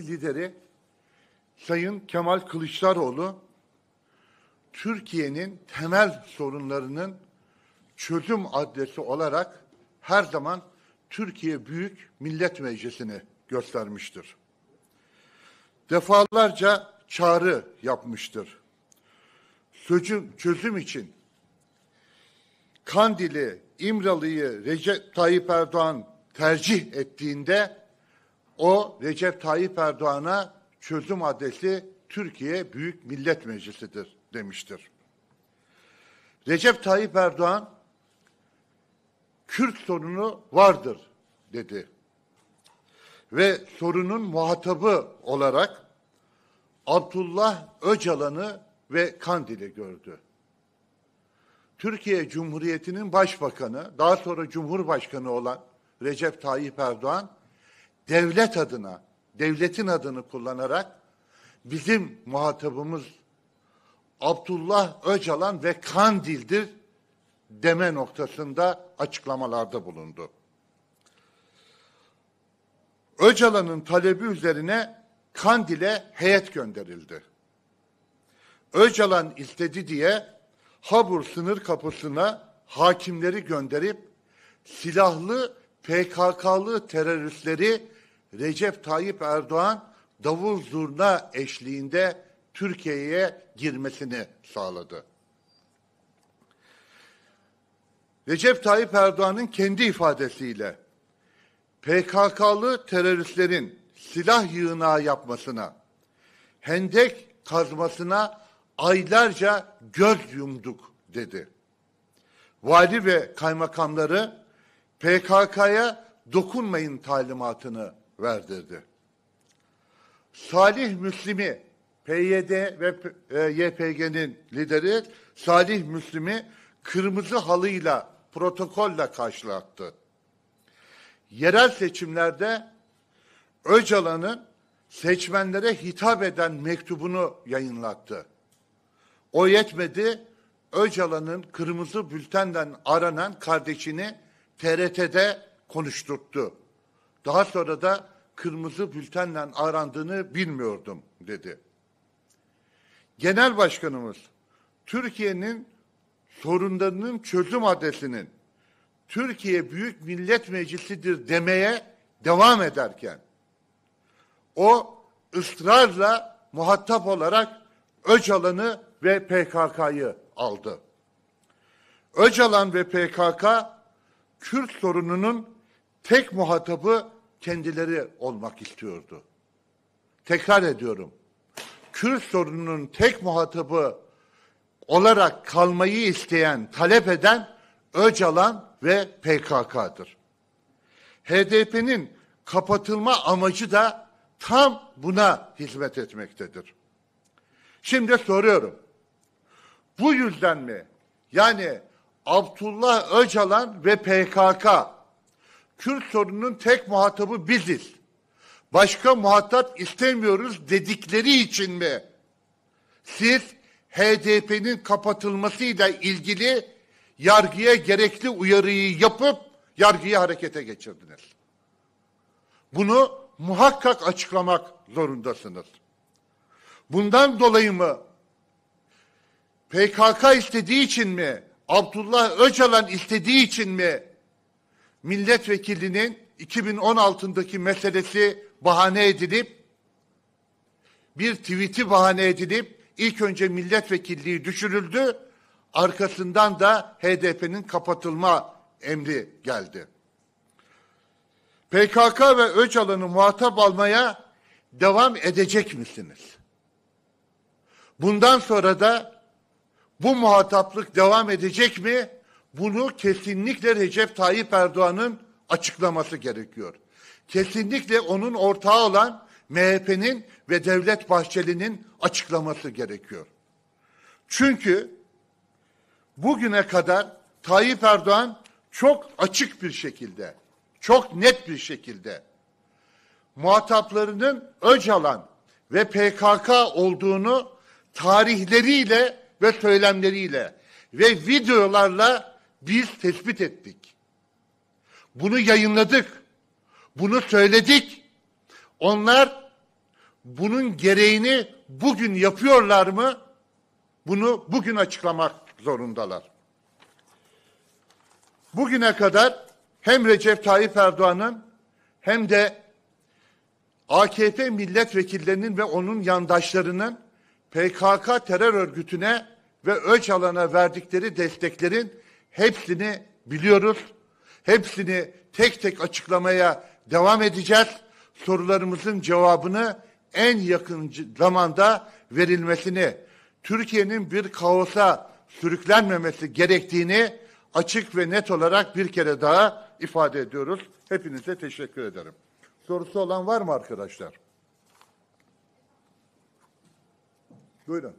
lideri Sayın Kemal Kılıçdaroğlu Türkiye'nin temel sorunlarının çözüm adresi olarak her zaman Türkiye Büyük Millet Meclisi'ni göstermiştir. Defalarca çağrı yapmıştır. Çözüm, çözüm için Kandil'i, İmralı'yı Recep Tayyip Erdoğan tercih ettiğinde o Recep Tayyip Erdoğan'a çözüm adresi Türkiye Büyük Millet Meclisi'dir demiştir. Recep Tayyip Erdoğan Kürt sorunu vardır dedi. Ve sorunun muhatabı olarak Abdullah Öcalan'ı ve Kandil'i gördü. Türkiye Cumhuriyeti'nin başbakanı, daha sonra Cumhurbaşkanı olan Recep Tayyip Erdoğan devlet adına, devletin adını kullanarak bizim muhatabımız Abdullah Öcalan ve Kandil'dir deme noktasında açıklamalarda bulundu. Öcalan'ın talebi üzerine Kandil'e heyet gönderildi. Öcalan istedi diye Habur sınır kapısına hakimleri gönderip silahlı PKK'lı teröristleri Recep Tayyip Erdoğan davul zurna eşliğinde Türkiye'ye girmesini sağladı. Recep Tayyip Erdoğan'ın kendi ifadesiyle PKK'lı teröristlerin silah yığınağı yapmasına, hendek kazmasına aylarca göz yumduk dedi. Vali ve kaymakamları PKK'ya dokunmayın talimatını verdirdi. Salih Müslim'i PYD ve e, YPG'nin lideri Salih Müslim'i kırmızı halıyla, protokolle karşılattı. Yerel seçimlerde Öcalan'ın seçmenlere hitap eden mektubunu yayınlattı. O yetmedi, Öcalan'ın kırmızı bültenden aranan kardeşini TRT'de konuşturttu. Daha sonra da kırmızı bültenle arandığını bilmiyordum dedi. Genel Başkanımız Türkiye'nin sorunlarının çözüm adresinin Türkiye Büyük Millet Meclisi'dir demeye devam ederken o ısrarla muhatap olarak Öcalan'ı ve PKK'yı aldı. Öcalan ve PKK Kürt sorununun tek muhatabı kendileri olmak istiyordu. Tekrar ediyorum. Kürt sorununun tek muhatabı olarak kalmayı isteyen, talep eden Öcalan ve PKK'dır. HDP'nin kapatılma amacı da tam buna hizmet etmektedir. Şimdi soruyorum. Bu yüzden mi? Yani Abdullah Öcalan ve PKK Kürt sorununun tek muhatabı biziz. Başka muhatap istemiyoruz dedikleri için mi? Siz HDP'nin kapatılmasıyla ilgili yargıya gerekli uyarıyı yapıp yargıyı harekete geçirdiniz. Bunu muhakkak açıklamak zorundasınız. Bundan dolayı mı PKK istediği için mi Abdullah Öcalan istediği için mi milletvekilinin 2016'daki meselesi bahane edilip bir tweet'i bahane edilip ilk önce milletvekilliği düşürüldü. Arkasından da HDP'nin kapatılma emri geldi. PKK ve Öcalan'ı muhatap almaya devam edecek misiniz? Bundan sonra da bu muhataplık devam edecek mi? Bunu kesinlikle Recep Tayyip Erdoğan'ın açıklaması gerekiyor. Kesinlikle onun ortağı olan MHP'nin ve Devlet Bahçeli'nin açıklaması gerekiyor. Çünkü bugüne kadar Tayyip Erdoğan çok açık bir şekilde, çok net bir şekilde muhataplarının Öcalan ve PKK olduğunu tarihleriyle ve söylemleriyle ve videolarla biz tespit ettik. Bunu yayınladık. Bunu söyledik. Onlar bunun gereğini bugün yapıyorlar mı? Bunu bugün açıklamak zorundalar. Bugüne kadar hem Recep Tayyip Erdoğan'ın hem de AKP milletvekillerinin ve onun yandaşlarının PKK terör örgütüne ve ölç alana verdikleri desteklerin Hepsini biliyoruz. Hepsini tek tek açıklamaya devam edeceğiz. Sorularımızın cevabını en yakın zamanda verilmesini, Türkiye'nin bir kaosa sürüklenmemesi gerektiğini açık ve net olarak bir kere daha ifade ediyoruz. Hepinize teşekkür ederim. Sorusu olan var mı arkadaşlar? Buyurun.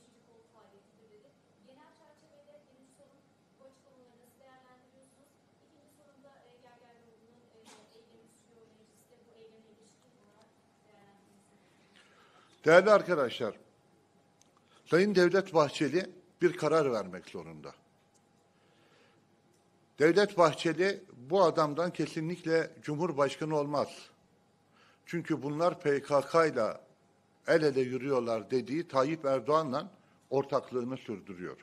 beşinci kol faaliyetidir dedi. Genel çerçevede birinci sorun bu açıklamaları nasıl değerlendiriyorsunuz? İkinci sorunda e, Gergerlioğlu'nun e, eylemi sürüyor mecliste bu eyleme ilişkin olarak değerlendiriyorsunuz. Değerli arkadaşlar, Sayın Devlet Bahçeli bir karar vermek zorunda. Devlet Bahçeli bu adamdan kesinlikle Cumhurbaşkanı olmaz. Çünkü bunlar PKK ile el ele yürüyorlar dediği Tayyip Erdoğan'la ortaklığını sürdürüyor.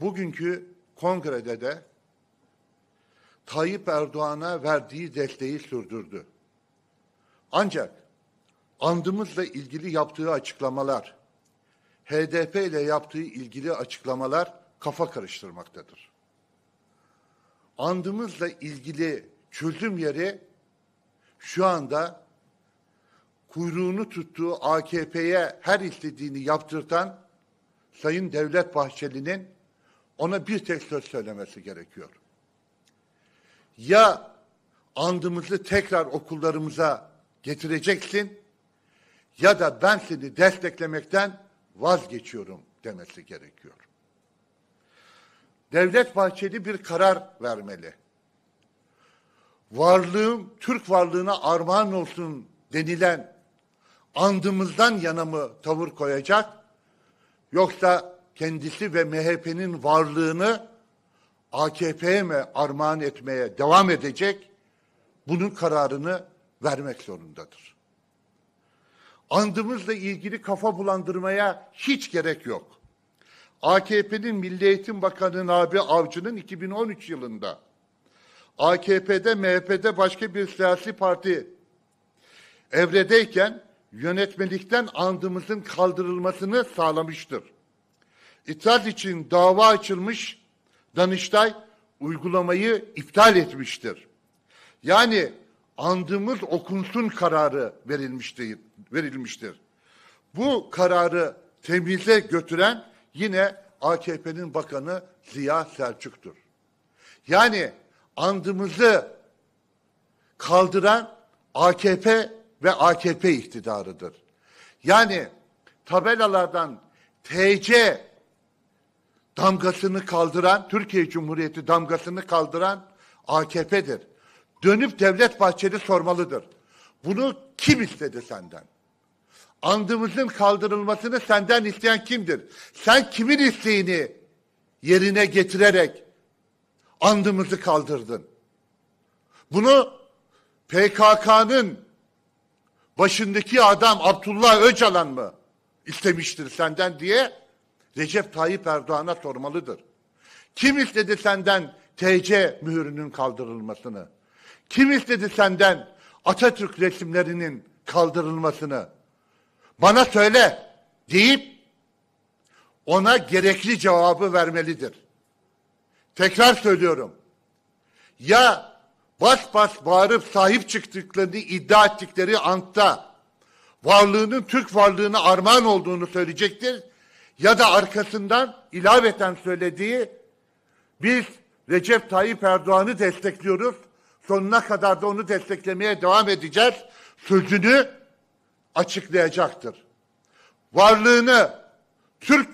Bugünkü kongrede de Tayyip Erdoğan'a verdiği desteği sürdürdü. Ancak andımızla ilgili yaptığı açıklamalar, HDP ile yaptığı ilgili açıklamalar kafa karıştırmaktadır. Andımızla ilgili çözüm yeri şu anda kuyruğunu tuttuğu AKP'ye her istediğini yaptırtan Sayın Devlet Bahçeli'nin ona bir tek söz söylemesi gerekiyor. Ya andımızı tekrar okullarımıza getireceksin ya da ben seni desteklemekten vazgeçiyorum demesi gerekiyor. Devlet Bahçeli bir karar vermeli. Varlığım Türk varlığına armağan olsun denilen andımızdan yana mı tavır koyacak? Yoksa kendisi ve MHP'nin varlığını AKP'ye mi armağan etmeye devam edecek? Bunun kararını vermek zorundadır. Andımızla ilgili kafa bulandırmaya hiç gerek yok. AKP'nin Milli Eğitim Bakanı Nabi Avcı'nın 2013 yılında AKP'de, MHP'de başka bir siyasi parti evredeyken yönetmelikten andımızın kaldırılmasını sağlamıştır. İtiraz için dava açılmış, Danıştay uygulamayı iptal etmiştir. Yani andımız okunsun kararı verilmiştir. verilmiştir. Bu kararı temize götüren yine AKP'nin bakanı Ziya Selçuk'tur. Yani andımızı kaldıran AKP ve AKP iktidarıdır. Yani tabelalardan TC damgasını kaldıran, Türkiye Cumhuriyeti damgasını kaldıran AKP'dir. Dönüp Devlet Bahçeli sormalıdır. Bunu kim istedi senden? Andımızın kaldırılmasını senden isteyen kimdir? Sen kimin isteğini yerine getirerek andımızı kaldırdın? Bunu PKK'nın başındaki adam Abdullah Öcalan mı istemiştir senden diye Recep Tayyip Erdoğan'a sormalıdır. Kim istedi senden TC mühürünün kaldırılmasını? Kim istedi senden Atatürk resimlerinin kaldırılmasını? Bana söyle deyip ona gerekli cevabı vermelidir. Tekrar söylüyorum. Ya bas bas bağırıp sahip çıktıklarını iddia ettikleri antta varlığının Türk varlığına armağan olduğunu söyleyecektir. Ya da arkasından ilaveten söylediği biz Recep Tayyip Erdoğan'ı destekliyoruz. Sonuna kadar da onu desteklemeye devam edeceğiz. Sözünü açıklayacaktır. Varlığını Türk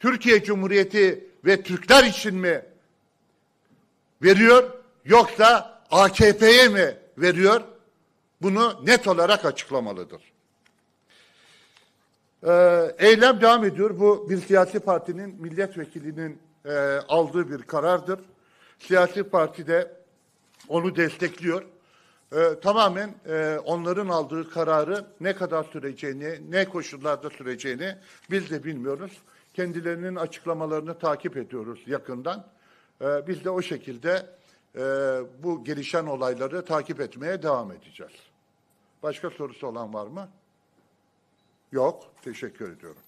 Türkiye Cumhuriyeti ve Türkler için mi veriyor? yoksa AKP'ye mi veriyor? Bunu net olarak açıklamalıdır. Ee, eylem devam ediyor. Bu bir siyasi partinin milletvekilinin e, aldığı bir karardır. Siyasi parti de onu destekliyor. Ee, tamamen e, onların aldığı kararı ne kadar süreceğini, ne koşullarda süreceğini biz de bilmiyoruz. Kendilerinin açıklamalarını takip ediyoruz yakından. Ee, biz de o şekilde e, bu gelişen olayları takip etmeye devam edeceğiz. Başka sorusu olan var mı? Yok. Teşekkür ediyorum.